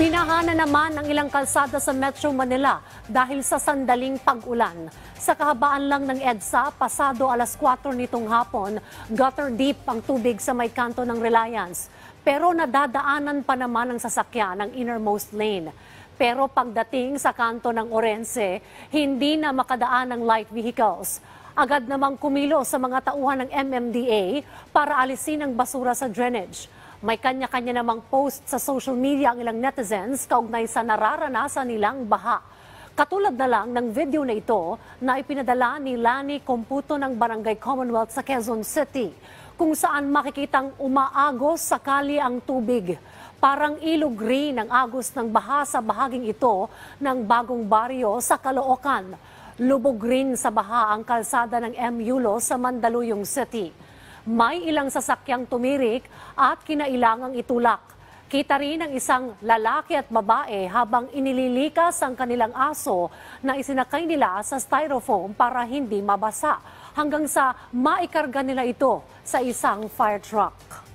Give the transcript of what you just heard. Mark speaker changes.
Speaker 1: Pinahana naman ang ilang kalsada sa Metro Manila dahil sa sandaling pag-ulan. Sa kahabaan lang ng EDSA, pasado alas 4 nitong hapon, gutter deep ang tubig sa may kanto ng Reliance. Pero nadadaanan pa naman ang sasakyan ng innermost lane. Pero pagdating sa kanto ng Orense, hindi na makadaan ang light vehicles. Agad namang kumilo sa mga tauhan ng MMDA para alisin ang basura sa drainage. May kanya-kanya namang post sa social media ang ilang netizens kaugnay sa nararanasan nilang baha. Katulad na lang ng video na ito na ipinadala ni Lani Komputo ng Barangay Commonwealth sa Quezon City kung saan makikitang umaagos sakali ang tubig. Parang ilog rin ang agos ng baha sa bahaging ito ng bagong baryo sa Caloocan. Lubog rin sa baha ang kalsada ng MULO sa Mandaluyong City may ilang sasakyang tumirik at kinailangang itulak. Kita rin ang isang lalaki at babae habang inililikas ang kanilang aso na isinakay nila sa styrofoam para hindi mabasa hanggang sa maikarga nila ito sa isang fire truck.